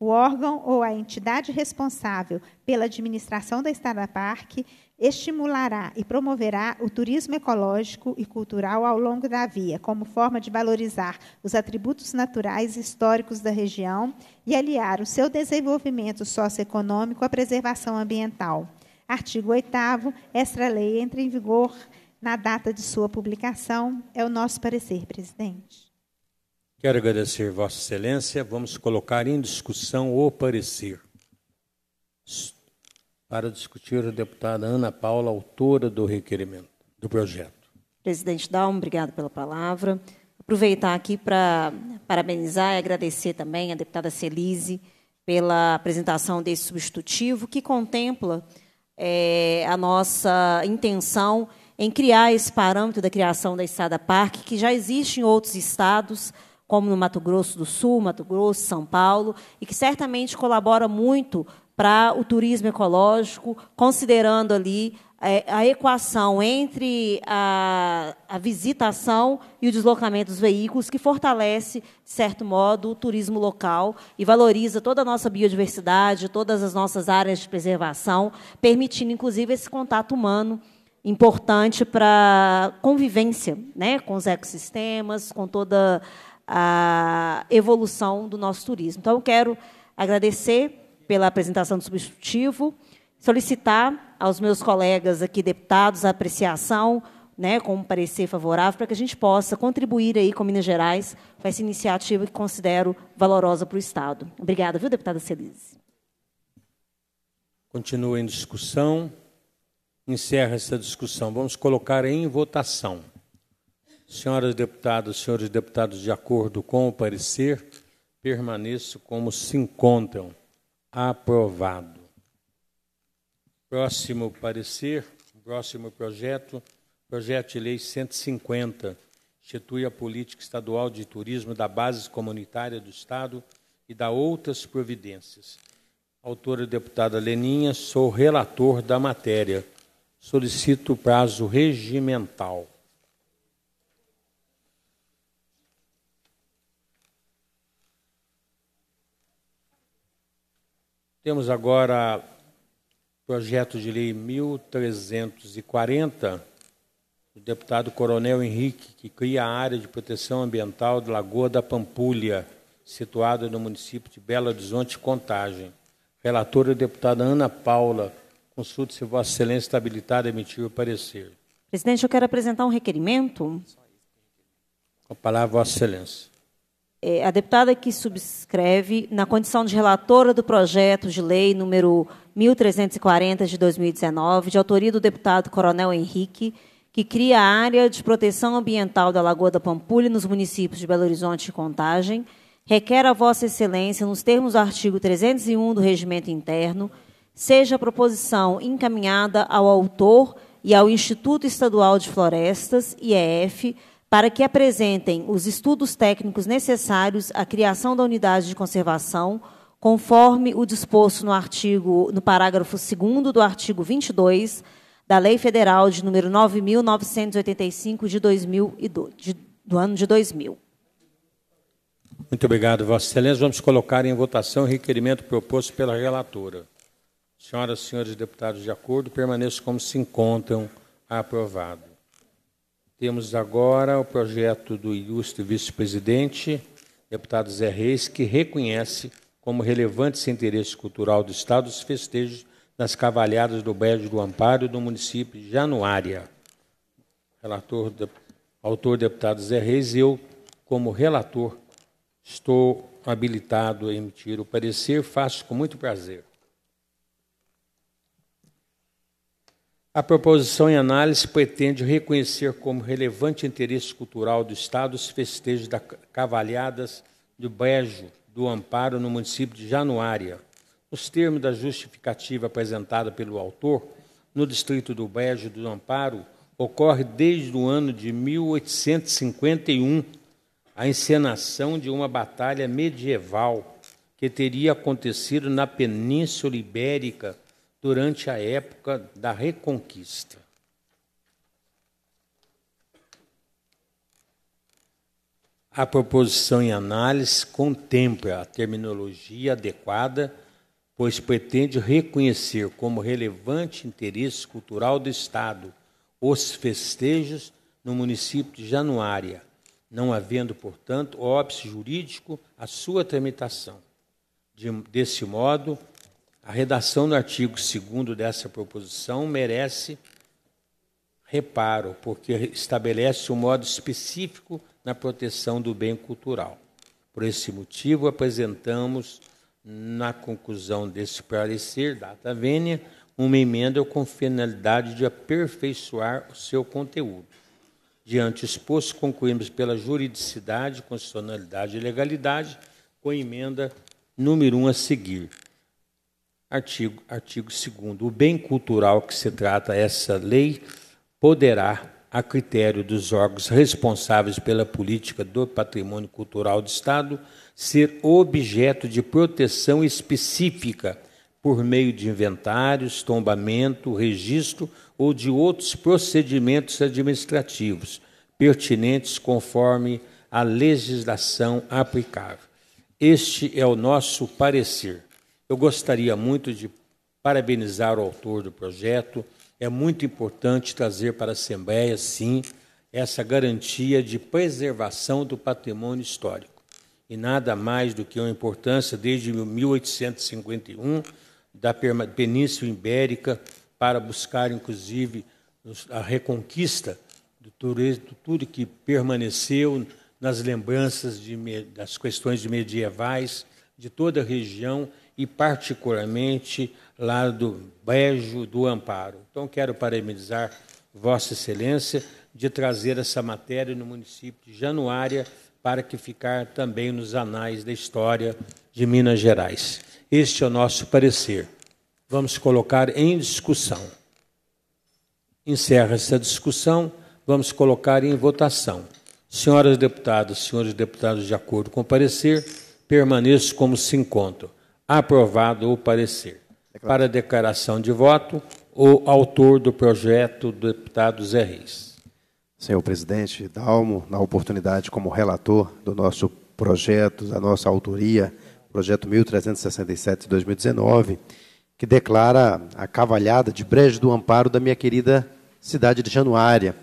o órgão ou a entidade responsável pela administração da Estrada Parque estimulará e promoverá o turismo ecológico e cultural ao longo da via, como forma de valorizar os atributos naturais e históricos da região e aliar o seu desenvolvimento socioeconômico à preservação ambiental. Artigo 8 Esta lei entra em vigor na data de sua publicação. É o nosso parecer, presidente. Quero agradecer, Vossa Excelência. Vamos colocar em discussão o parecer. Para discutir, a deputada Ana Paula, autora do requerimento, do projeto. Presidente Dalmo, obrigado pela palavra. Aproveitar aqui para parabenizar e agradecer também à deputada Celise pela apresentação desse substitutivo, que contempla é, a nossa intenção em criar esse parâmetro da criação da Estrada Parque, que já existe em outros estados, como no Mato Grosso do Sul, Mato Grosso, São Paulo, e que certamente colabora muito para o turismo ecológico, considerando ali é, a equação entre a, a, visitação e o deslocamento dos veículos, que fortalece, de certo modo, o turismo local e valoriza toda a nossa biodiversidade, todas as nossas áreas de preservação, permitindo, inclusive, esse contato humano importante para convivência, né, com os ecossistemas, com toda a evolução do nosso turismo. Então, eu quero agradecer pela apresentação do substitutivo, solicitar aos meus colegas aqui deputados a apreciação, né, com um parecer favorável, para que a gente possa contribuir aí com Minas Gerais com essa iniciativa que considero valorosa para o Estado. Obrigada, viu, deputada Celise? Continua em discussão encerra essa discussão. Vamos colocar em votação. Senhoras deputadas, senhores deputados, de acordo com o parecer, permaneço como se encontram. Aprovado. Próximo parecer, próximo projeto, projeto de lei 150, institui a política estadual de turismo da base comunitária do Estado e da outras providências. Autora deputada Leninha, sou relator da matéria solicito o prazo regimental. Temos agora projeto de lei 1340 do deputado Coronel Henrique, que cria a área de proteção ambiental de Lagoa da Pampulha, situada no município de Belo Horizonte, Contagem. Relatora é deputada Ana Paula Consulte se Vossa Excelência está habilitada a emitir o parecer. Presidente, eu quero apresentar um requerimento. Com a palavra, Vossa Excelência. É, a deputada que subscreve, na condição de relatora do projeto de lei número 1340 de 2019, de autoria do deputado Coronel Henrique, que cria a área de proteção ambiental da Lagoa da Pampulha nos municípios de Belo Horizonte e Contagem, requer a Vossa Excelência, nos termos do artigo 301 do Regimento Interno, seja a proposição encaminhada ao autor e ao Instituto Estadual de Florestas, IEF, para que apresentem os estudos técnicos necessários à criação da unidade de conservação, conforme o disposto no artigo no parágrafo 2 do artigo 22 da Lei Federal de número 9985 de 2002, de, do ano de 2000. Muito obrigado, Vossa Excelência. Vamos colocar em votação o requerimento proposto pela relatora. Senhoras e senhores deputados, de acordo, permaneço como se encontram. Aprovado. Temos agora o projeto do ilustre vice-presidente, deputado Zé Reis, que reconhece como relevante esse interesse cultural do Estado os festejos nas cavalhadas do Bédio do Amparo do município de Januária. Relator, de, autor deputado Zé Reis, eu, como relator, estou habilitado a emitir o parecer, faço com muito prazer. A proposição em análise pretende reconhecer como relevante interesse cultural do Estado os festejos da Cavalhadas do Brejo do Amparo no município de Januária. Nos termos da justificativa apresentada pelo autor, no distrito do Brejo do Amparo ocorre desde o ano de 1851 a encenação de uma batalha medieval que teria acontecido na Península Ibérica durante a época da Reconquista. A proposição em análise contempla a terminologia adequada, pois pretende reconhecer como relevante interesse cultural do Estado os festejos no município de Januária, não havendo, portanto, óbice jurídico à sua tramitação. De, desse modo, a redação do artigo 2 dessa proposição merece reparo, porque estabelece um modo específico na proteção do bem cultural. Por esse motivo, apresentamos, na conclusão desse parecer, data vênia, uma emenda com finalidade de aperfeiçoar o seu conteúdo. Diante exposto, concluímos pela juridicidade, constitucionalidade e legalidade, com a emenda número 1 um a seguir. Artigo, artigo 2. O bem cultural que se trata essa lei poderá, a critério dos órgãos responsáveis pela política do patrimônio cultural do Estado, ser objeto de proteção específica por meio de inventários, tombamento, registro ou de outros procedimentos administrativos pertinentes conforme a legislação aplicável. Este é o nosso parecer. Eu gostaria muito de parabenizar o autor do projeto. É muito importante trazer para a Assembleia, sim, essa garantia de preservação do patrimônio histórico. E nada mais do que uma importância desde 1851 da Península Ibérica para buscar, inclusive, a reconquista do turismo, tudo que permaneceu nas lembranças de, das questões medievais de toda a região e, particularmente, lá do Brejo do Amparo. Então, quero parabenizar Vossa Excelência de trazer essa matéria no município de Januária para que ficar também nos anais da história de Minas Gerais. Este é o nosso parecer. Vamos colocar em discussão. Encerra essa discussão, vamos colocar em votação. Senhoras deputadas, senhores deputados, de acordo com o parecer, permaneço como se encontram. Aprovado o parecer. Para declaração de voto, o autor do projeto, deputado Zé Reis. Senhor presidente, Dalmo, na oportunidade como relator do nosso projeto, da nossa autoria, projeto 1367 de 2019, que declara a cavalhada de Brejo do Amparo da minha querida cidade de Januária,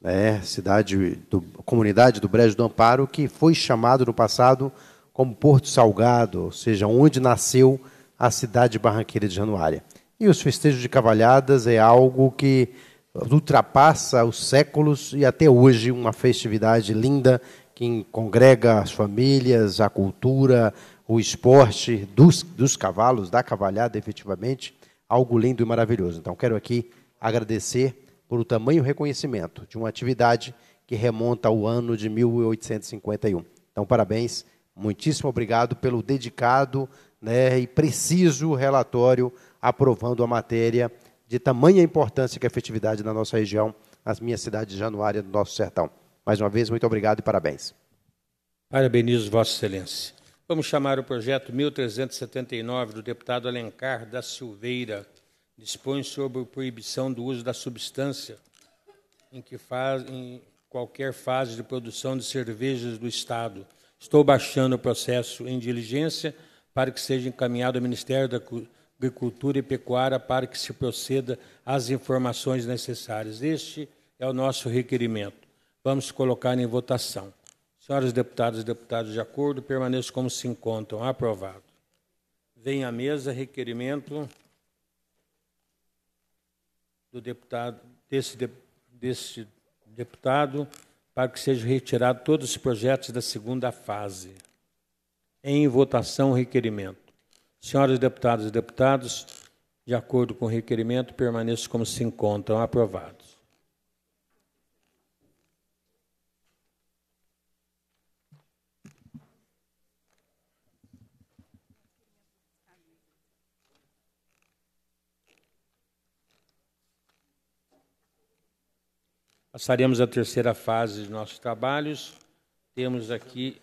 né, cidade do comunidade do Brejo do Amparo, que foi chamado no passado como Porto Salgado, ou seja, onde nasceu a cidade barranqueira de Januária. E os festejos de cavalhadas é algo que ultrapassa os séculos e até hoje uma festividade linda que congrega as famílias, a cultura, o esporte dos, dos cavalos, da cavalhada, efetivamente, algo lindo e maravilhoso. Então, quero aqui agradecer por o tamanho reconhecimento de uma atividade que remonta ao ano de 1851. Então, parabéns Muitíssimo obrigado pelo dedicado né, e preciso relatório aprovando a matéria de tamanha importância que é a festividade na nossa região, nas minhas cidades de Januária, do nosso sertão. Mais uma vez, muito obrigado e parabéns. Parabenizo Vossa Excelência. Vamos chamar o projeto 1379 do deputado Alencar da Silveira. Dispõe sobre a proibição do uso da substância em que faz em qualquer fase de produção de cervejas do Estado. Estou baixando o processo em diligência para que seja encaminhado ao Ministério da Agricultura e Pecuária para que se proceda às informações necessárias. Este é o nosso requerimento. Vamos colocar em votação. Senhoras deputadas e deputados, de acordo, permaneço como se encontram. Aprovado. Vem à mesa requerimento do deputado, desse, desse deputado para que sejam retirados todos os projetos da segunda fase. Em votação, requerimento. Senhoras deputadas e deputados, de acordo com o requerimento, permaneço como se encontram. Aprovado. Passaremos à terceira fase de nossos trabalhos. Temos aqui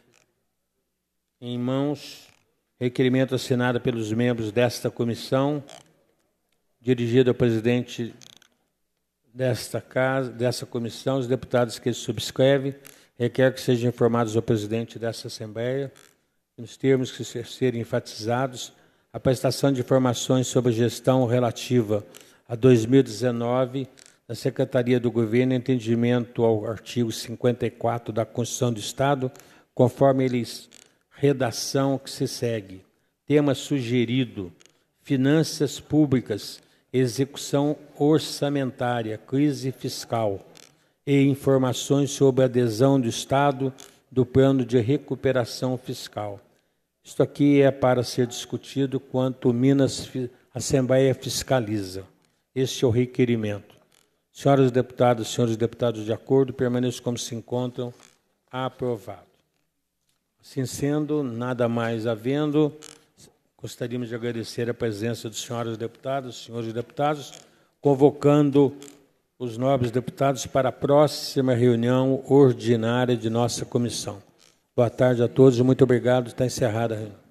em mãos requerimento assinado pelos membros desta comissão, dirigido ao presidente desta casa, dessa comissão, os deputados que subscreve requer que sejam informados ao presidente desta Assembleia, nos termos que serem enfatizados, a prestação de informações sobre a gestão relativa a 2019 da Secretaria do Governo em atendimento ao artigo 54 da Constituição do Estado, conforme eles redação que se segue. Tema sugerido: Finanças públicas, execução orçamentária, crise fiscal e informações sobre a adesão do Estado do plano de recuperação fiscal. Isto aqui é para ser discutido quanto Minas Assembleia fiscaliza. Este é o requerimento. Senhoras deputadas, senhores deputados, de acordo, permaneçam como se encontram. Aprovado. Assim sendo, nada mais havendo, gostaríamos de agradecer a presença dos senhores deputados, senhores deputados, convocando os nobres deputados para a próxima reunião ordinária de nossa comissão. Boa tarde a todos, muito obrigado. Está encerrada a reunião.